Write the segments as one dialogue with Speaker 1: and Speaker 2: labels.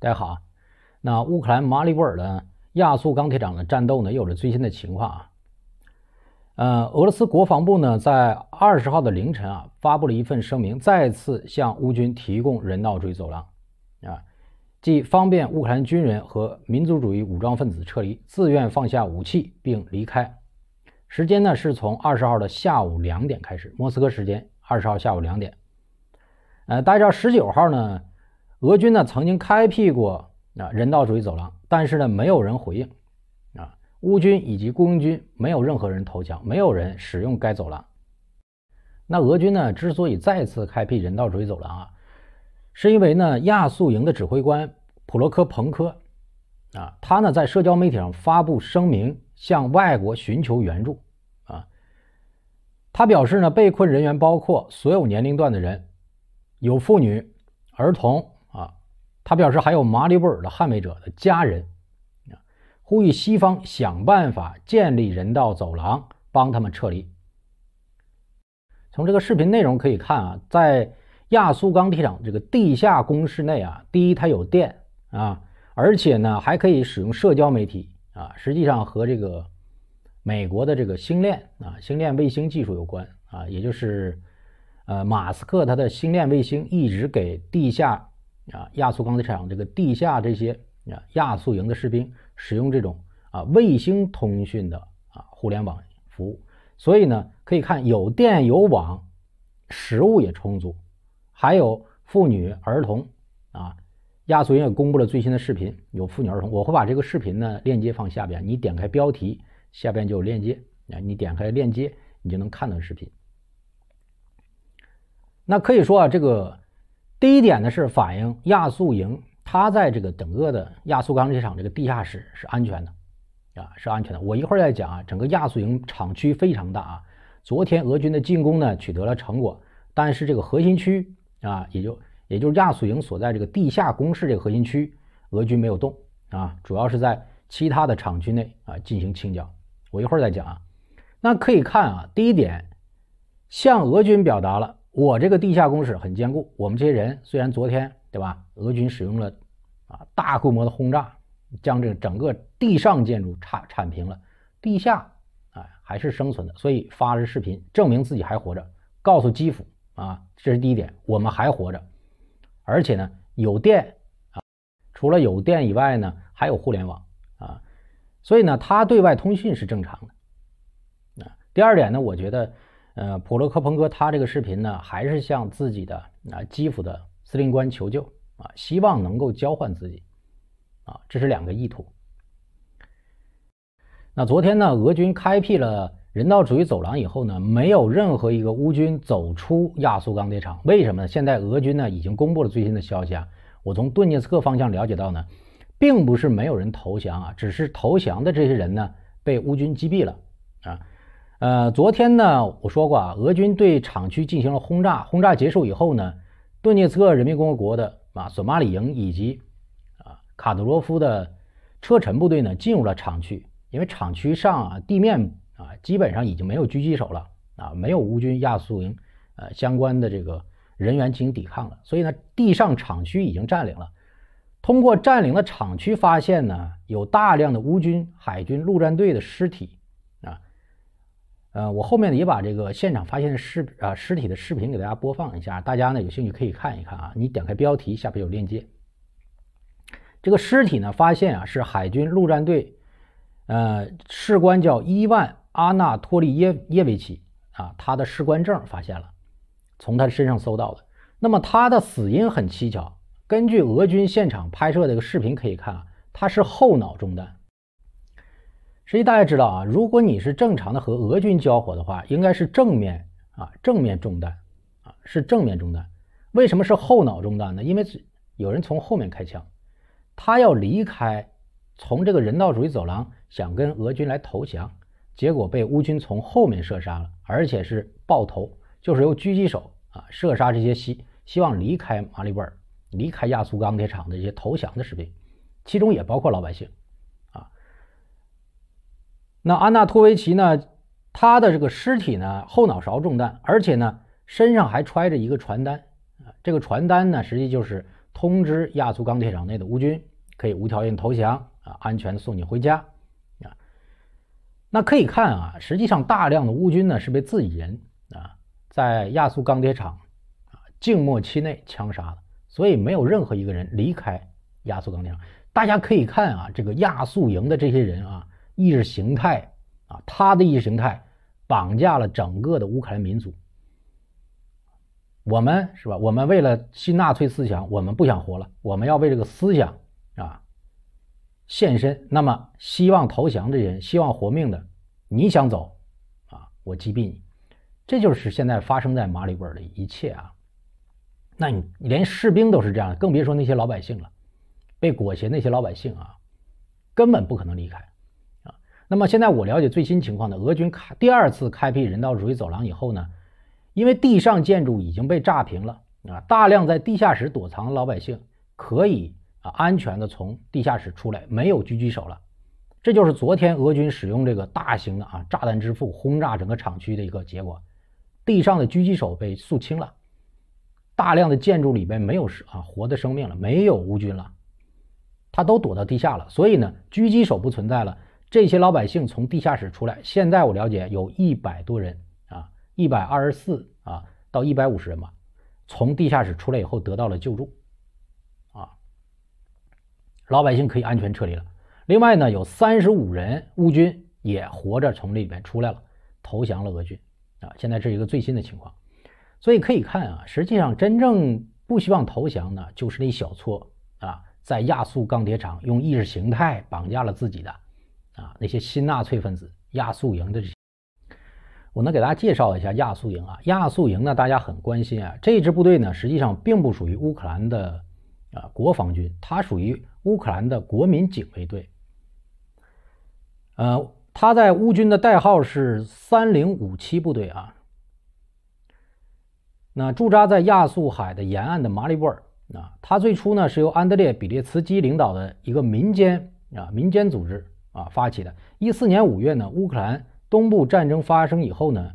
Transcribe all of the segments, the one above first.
Speaker 1: 大家好啊，那乌克兰马里乌尔的亚速钢铁厂的战斗呢，有了最新的情况啊。呃，俄罗斯国防部呢在二十号的凌晨啊发布了一份声明，再次向乌军提供人道主义走廊啊，即方便乌克兰军人和民族主义武装分子撤离，自愿放下武器并离开。时间呢是从二十号的下午两点开始，莫斯科时间二十号下午两点。呃，大家知道十九号呢？俄军呢曾经开辟过啊人道主义走廊，但是呢没有人回应，啊乌军以及雇佣军没有任何人投降，没有人使用该走廊。那俄军呢之所以再次开辟人道主义走廊啊，是因为呢亚速营的指挥官普罗科彭科啊，他呢在社交媒体上发布声明，向外国寻求援助啊。他表示呢被困人员包括所有年龄段的人，有妇女、儿童。他表示，还有马里布尔的捍卫者的家人，呼吁西方想办法建立人道走廊，帮他们撤离。从这个视频内容可以看啊，在亚速钢铁厂这个地下工室内啊，第一它有电啊，而且呢还可以使用社交媒体啊，实际上和这个美国的这个星链啊星链卫星技术有关啊，也就是呃马斯克他的星链卫星一直给地下。啊，亚速钢铁厂这个地下这些啊亚速营的士兵使用这种啊卫星通讯的啊互联网服务，所以呢，可以看有电有网，食物也充足，还有妇女儿童啊。亚速营也公布了最新的视频，有妇女儿童。我会把这个视频呢链接放下边，你点开标题下边就有链接啊，你点开链接你就能看到视频。那可以说啊，这个。第一点呢，是反映亚速营，它在这个整个的亚速钢铁厂这个地下室是安全的，啊，是安全的。我一会儿再讲啊，整个亚速营厂区非常大啊。昨天俄军的进攻呢取得了成果，但是这个核心区啊，也就也就是亚速营所在这个地下工事这个核心区，俄军没有动啊，主要是在其他的厂区内啊进行清剿。我一会儿再讲啊。那可以看啊，第一点，向俄军表达了。我这个地下工事很坚固，我们这些人虽然昨天对吧，俄军使用了啊大规模的轰炸，将这个整个地上建筑铲铲平了，地下啊还是生存的，所以发了视频证明自己还活着，告诉基辅啊，这是第一点，我们还活着，而且呢有电啊，除了有电以外呢，还有互联网啊，所以呢他对外通讯是正常的啊。第二点呢，我觉得。呃，普罗科彭哥他这个视频呢，还是向自己的啊基辅的司令官求救啊，希望能够交换自己啊，这是两个意图。那昨天呢，俄军开辟了人道主义走廊以后呢，没有任何一个乌军走出亚速钢铁厂，为什么呢？现在俄军呢已经公布了最新的消息啊，我从顿涅茨克方向了解到呢，并不是没有人投降啊，只是投降的这些人呢被乌军击毙了啊。呃，昨天呢，我说过啊，俄军对厂区进行了轰炸。轰炸结束以后呢，顿涅茨克人民共和国的啊索马里营以及啊卡德罗夫的车臣部队呢，进入了厂区。因为厂区上啊地面啊，基本上已经没有狙击手了啊，没有乌军亚速营呃相关的这个人员进行抵抗了，所以呢，地上厂区已经占领了。通过占领的厂区发现呢，有大量的乌军海军陆战队的尸体。呃，我后面也把这个现场发现的尸啊尸体的视频给大家播放一下，大家呢有兴趣可以看一看啊。你点开标题下边有链接。这个尸体呢发现啊是海军陆战队，呃，士官叫伊万阿纳托利耶耶维奇啊，他的士官证发现了，从他的身上搜到的。那么他的死因很蹊跷，根据俄军现场拍摄的一个视频可以看啊，他是后脑中弹。实际大家知道啊，如果你是正常的和俄军交火的话，应该是正面啊，正面中弹，啊是正面中弹。为什么是后脑中弹呢？因为有人从后面开枪，他要离开，从这个人道主义走廊想跟俄军来投降，结果被乌军从后面射杀了，而且是爆头，就是由狙击手啊射杀这些希希望离开马里波尔、离开亚速钢铁厂的一些投降的士兵，其中也包括老百姓。那安娜托维奇呢？他的这个尸体呢，后脑勺中弹，而且呢，身上还揣着一个传单。啊，这个传单呢，实际就是通知亚速钢铁厂内的乌军可以无条件投降，啊，安全送你回家。啊，那可以看啊，实际上大量的乌军呢是被自己人啊，在亚速钢铁厂啊静默期内枪杀了，所以没有任何一个人离开亚速钢铁厂。大家可以看啊，这个亚速营的这些人啊。意识形态啊，他的意识形态绑架了整个的乌克兰民族。我们是吧？我们为了新纳粹思想，我们不想活了，我们要为这个思想啊献身。那么，希望投降的人，希望活命的，你想走啊？我击毙你！这就是现在发生在马里波尔的一切啊！那你连士兵都是这样，更别说那些老百姓了。被裹挟那些老百姓啊，根本不可能离开。那么现在我了解最新情况呢，俄军开第二次开辟人道主义走廊以后呢，因为地上建筑已经被炸平了啊，大量在地下室躲藏的老百姓可以啊安全的从地下室出来，没有狙击手了。这就是昨天俄军使用这个大型的啊炸弹之父轰炸整个厂区的一个结果，地上的狙击手被肃清了，大量的建筑里边没有啊活的生命了，没有乌军了，他都躲到地下了，所以呢，狙击手不存在了。这些老百姓从地下室出来，现在我了解有一百多人啊，一百二十四啊到一百五十人吧，从地下室出来以后得到了救助，啊，老百姓可以安全撤离了。另外呢，有三十五人乌军也活着从里面出来了，投降了俄军，啊，现在是一个最新的情况。所以可以看啊，实际上真正不希望投降的，就是那小撮啊，在亚速钢铁厂用意识形态绑架了自己的。啊，那些新纳粹分子、亚速营的这些，我能给大家介绍一下亚速营啊。亚速营呢，大家很关心啊。这支部队呢，实际上并不属于乌克兰的啊国防军，它属于乌克兰的国民警卫队。呃，它在乌军的代号是3057部队啊。那驻扎在亚速海的沿岸的马里波尔啊，它最初呢是由安德烈·比列茨基领导的一个民间啊民间组织。啊，发起的。一四年五月呢，乌克兰东部战争发生以后呢，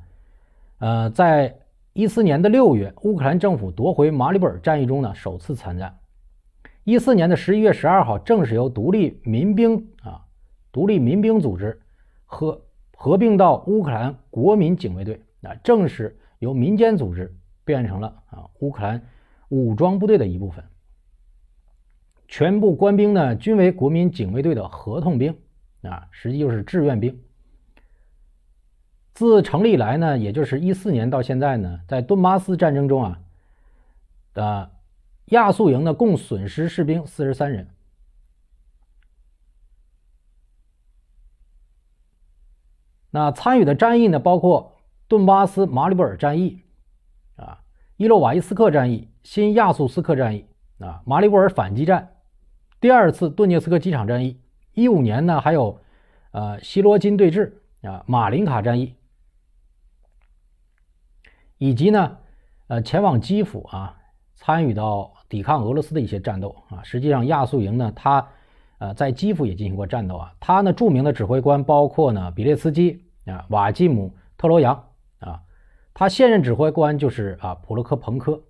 Speaker 1: 呃，在一四年的六月，乌克兰政府夺回马里尔战役中呢首次参战。一四年的十一月十二号，正是由独立民兵啊，独立民兵组织合合并到乌克兰国民警卫队，啊，正是由民间组织变成了啊乌克兰武装部队的一部分。全部官兵呢均为国民警卫队的合同兵。啊，实际就是志愿兵。自成立以来呢，也就是一四年到现在呢，在顿巴斯战争中啊，的亚速营呢共损失士兵四十三人。那参与的战役呢，包括顿巴斯马里布尔战役、啊伊洛瓦伊斯克战役、新亚速斯克战役、啊马里布尔反击战、第二次顿涅茨克机场战役。一五年呢，还有，呃，西罗金对峙啊，马林卡战役，以及呢，呃，前往基辅啊，参与到抵抗俄罗斯的一些战斗啊。实际上，亚速营呢，他呃在基辅也进行过战斗啊。他呢，著名的指挥官包括呢，比列斯基啊，瓦基姆、特罗扬啊，他现任指挥官就是啊，普罗科彭科。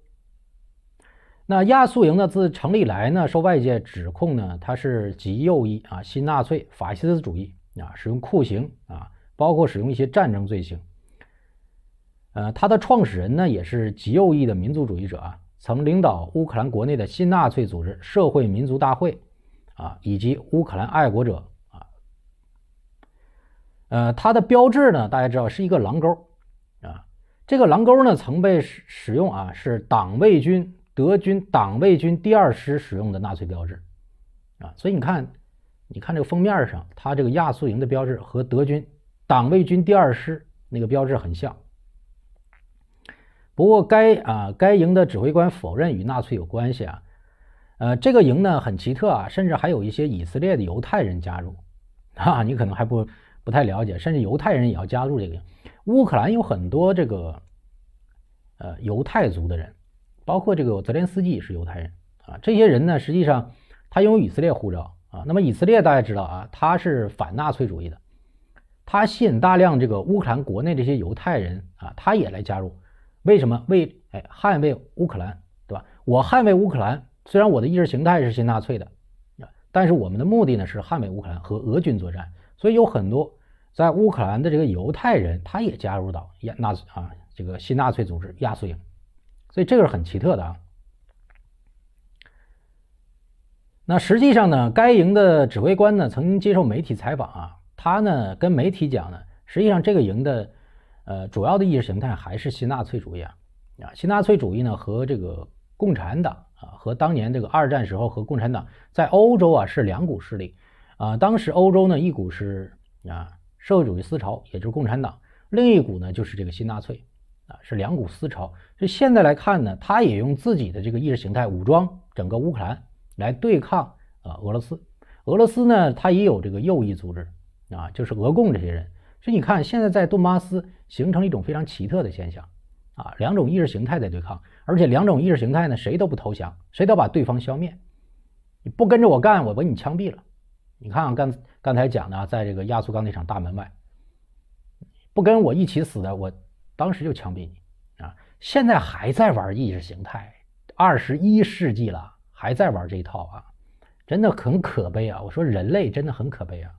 Speaker 1: 那亚速营呢？自成立来呢，受外界指控呢，它是极右翼啊，新纳粹法西斯主义啊，使用酷刑啊，包括使用一些战争罪行。呃，他的创始人呢，也是极右翼的民族主义者啊，曾领导乌克兰国内的新纳粹组织“社会民族大会”啊，以及乌克兰爱国者啊。呃，它的标志呢，大家知道是一个狼钩啊，这个狼钩呢，曾被使使用啊，是党卫军。德军党卫军第二师使用的纳粹标志，啊，所以你看，你看这个封面上，它这个亚速营的标志和德军党卫军第二师那个标志很像。不过，该啊该营的指挥官否认与纳粹有关系啊。呃，这个营呢很奇特啊，甚至还有一些以色列的犹太人加入，啊，你可能还不不太了解，甚至犹太人也要加入这个营。乌克兰有很多这个呃犹太族的人。包括这个泽连斯基也是犹太人啊，这些人呢，实际上他拥有以色列护照啊。那么以色列大家知道啊，他是反纳粹主义的，他吸引大量这个乌克兰国内这些犹太人啊，他也来加入。为什么？为哎，捍卫乌克兰，对吧？我捍卫乌克兰，虽然我的意识形态是新纳粹的，但是我们的目的呢是捍卫乌克兰和俄军作战。所以有很多在乌克兰的这个犹太人，他也加入到亚纳啊这个新纳粹组织亚速营。所以这个是很奇特的啊。那实际上呢，该营的指挥官呢，曾经接受媒体采访啊，他呢跟媒体讲呢，实际上这个营的，呃，主要的意识形态还是新纳粹主义啊。啊，新纳粹主义呢和这个共产党啊，和当年这个二战时候和共产党在欧洲啊是两股势力啊。当时欧洲呢，一股是啊社会主义思潮，也就是共产党；另一股呢就是这个新纳粹。啊，是两股思潮。所以现在来看呢，他也用自己的这个意识形态武装整个乌克兰，来对抗啊俄罗斯。俄罗斯呢，它也有这个右翼组织啊，就是俄共这些人。所以你看，现在在顿巴斯形成一种非常奇特的现象啊，两种意识形态在对抗，而且两种意识形态呢，谁都不投降，谁都把对方消灭。你不跟着我干，我把你枪毙了。你看啊，刚刚才讲的，在这个亚速钢铁厂大门外，不跟我一起死的，我。当时就枪毙你啊！现在还在玩意识形态，二十一世纪了还在玩这一套啊，真的很可悲啊！我说人类真的很可悲啊，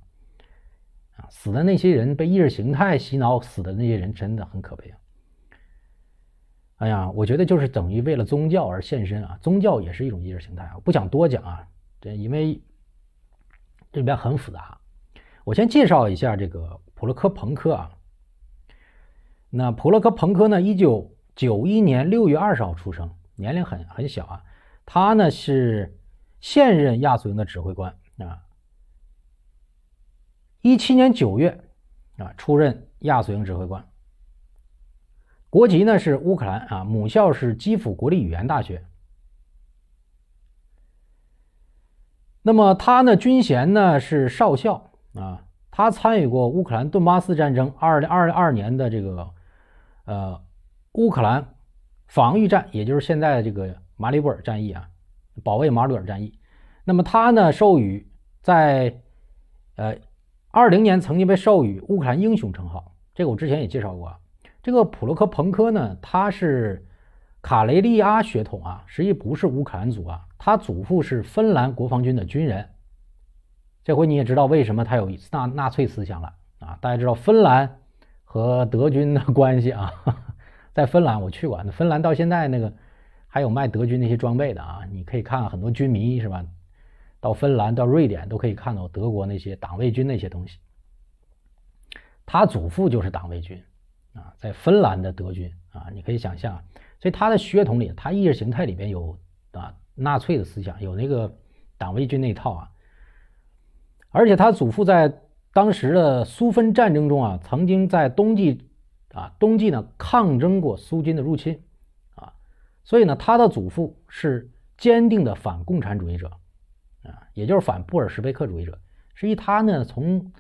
Speaker 1: 啊，死的那些人被意识形态洗脑死的那些人真的很可悲啊！哎呀，我觉得就是等于为了宗教而献身啊，宗教也是一种意识形态。我不想多讲啊，这因为这里边很复杂。我先介绍一下这个普罗科朋克啊。那普洛克彭科呢？一九九一年六月二十号出生，年龄很很小啊。他呢是现任亚速营的指挥官啊。一七年九月啊出任亚速营指挥官。国籍呢是乌克兰啊，母校是基辅国立语言大学。那么他呢军衔呢是少校啊。他参与过乌克兰顿巴斯战争二零二二年的这个。呃，乌克兰防御战，也就是现在这个马里乌尔战役啊，保卫马里乌尔战役。那么他呢，授予在呃二零年曾经被授予乌克兰英雄称号。这个我之前也介绍过。这个普罗科彭科呢，他是卡雷利阿血统啊，实际不是乌克兰族啊，他祖父是芬兰国防军的军人。这回你也知道为什么他有纳纳粹思想了啊？大家知道芬兰。和德军的关系啊，在芬兰我去过，那芬兰到现在那个还有卖德军那些装备的啊，你可以看很多军迷是吧？到芬兰、到瑞典都可以看到德国那些党卫军那些东西。他祖父就是党卫军，啊，在芬兰的德军啊，你可以想象，所以他的血统里，他意识形态里边有啊纳粹的思想，有那个党卫军那一套啊，而且他祖父在。当时的苏芬战争中啊，曾经在冬季，啊冬季呢抗争过苏军的入侵，啊，所以呢，他的祖父是坚定的反共产主义者，啊，也就是反布尔什维克主义者。实际他呢，从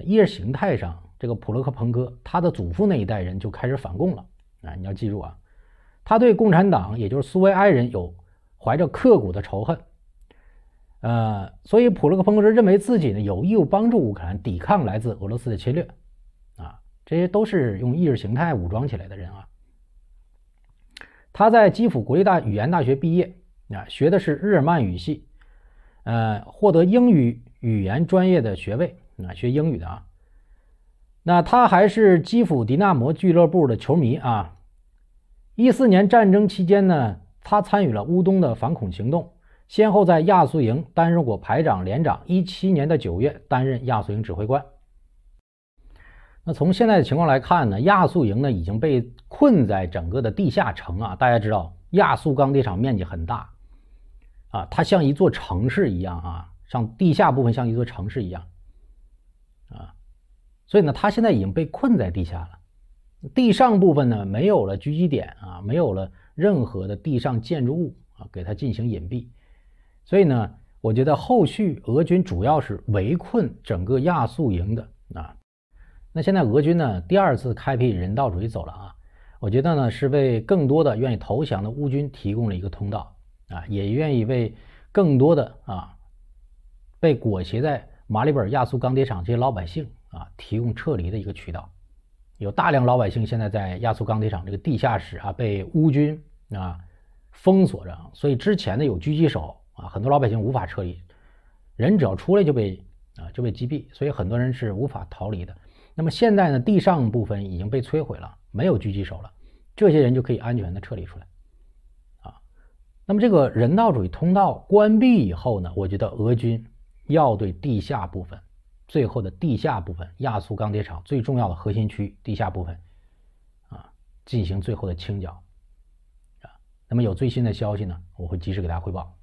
Speaker 1: 意识形态上，这个普洛克彭哥，他的祖父那一代人就开始反共了。啊，你要记住啊，他对共产党，也就是苏维埃人，有怀着刻骨的仇恨。呃，所以普洛克彭格认为自己呢有义务帮助乌克兰抵抗来自俄罗斯的侵略，啊，这些都是用意识形态武装起来的人啊。他在基辅国立大语言大学毕业，啊，学的是日耳曼语系，呃，获得英语语言专业的学位，啊，学英语的啊。那他还是基辅迪纳摩俱乐部的球迷啊。一四年战争期间呢，他参与了乌东的反恐行动。先后在亚速营担任过排长、连长，一七年的九月担任亚速营指挥官。那从现在的情况来看呢，亚速营呢已经被困在整个的地下城啊。大家知道亚速钢铁厂面积很大啊，它像一座城市一样啊，像地下部分像一座城市一样啊，所以呢，它现在已经被困在地下了。地上部分呢没有了狙击点啊，没有了任何的地上建筑物啊，给它进行隐蔽。所以呢，我觉得后续俄军主要是围困整个亚速营的啊。那现在俄军呢第二次开辟人道主义走廊啊，我觉得呢是为更多的愿意投降的乌军提供了一个通道啊，也愿意为更多的啊被裹挟在马里本亚速钢铁厂这些老百姓啊提供撤离的一个渠道。有大量老百姓现在在亚速钢铁厂这个地下室啊被乌军啊封锁着，所以之前呢有狙击手。啊，很多老百姓无法撤离，人只要出来就被啊就被击毙，所以很多人是无法逃离的。那么现在呢，地上部分已经被摧毁了，没有狙击手了，这些人就可以安全的撤离出来。啊，那么这个人道主义通道关闭以后呢，我觉得俄军要对地下部分最后的地下部分亚速钢铁厂最重要的核心区地下部分啊进行最后的清剿。啊，那么有最新的消息呢，我会及时给大家汇报。